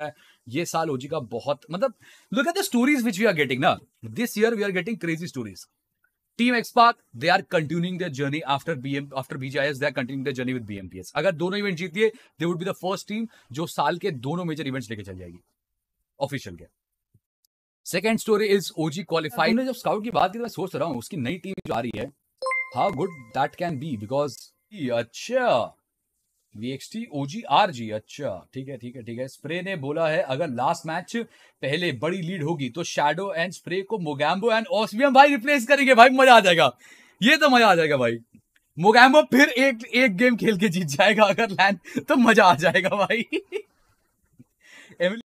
रहा है ये साल ओजी का बहुत मतलब look at the stories which we are getting ना this year we are getting crazy stories team XSpark they are continuing their journey after BM after BJS they are continuing their journey with BMPS अगर दोनों event जीतिए they would be the first team जो साल के दोनों major events लेके चल जाएगी ऑफिशियल के second story is OG qualified जब स्काउट की बात की तो मैं सोच रहा हूँ उसकी नई टीम जो आ रही है how good that can be because अच्छा VXT, OG, RG, अच्छा ठीक है ठीक है ठीक है स्प्रे ने बोला है अगर लास्ट मैच पहले बड़ी लीड होगी तो शेडो एंड स्प्रे को मोगैम्बो एंड ऑस्मियम भाई रिप्लेस करेंगे भाई मजा आ जाएगा ये तो मजा आ जाएगा भाई मोगैम्बो फिर एक एक गेम खेल के जीत जाएगा अगर लैंड तो मजा आ जाएगा भाई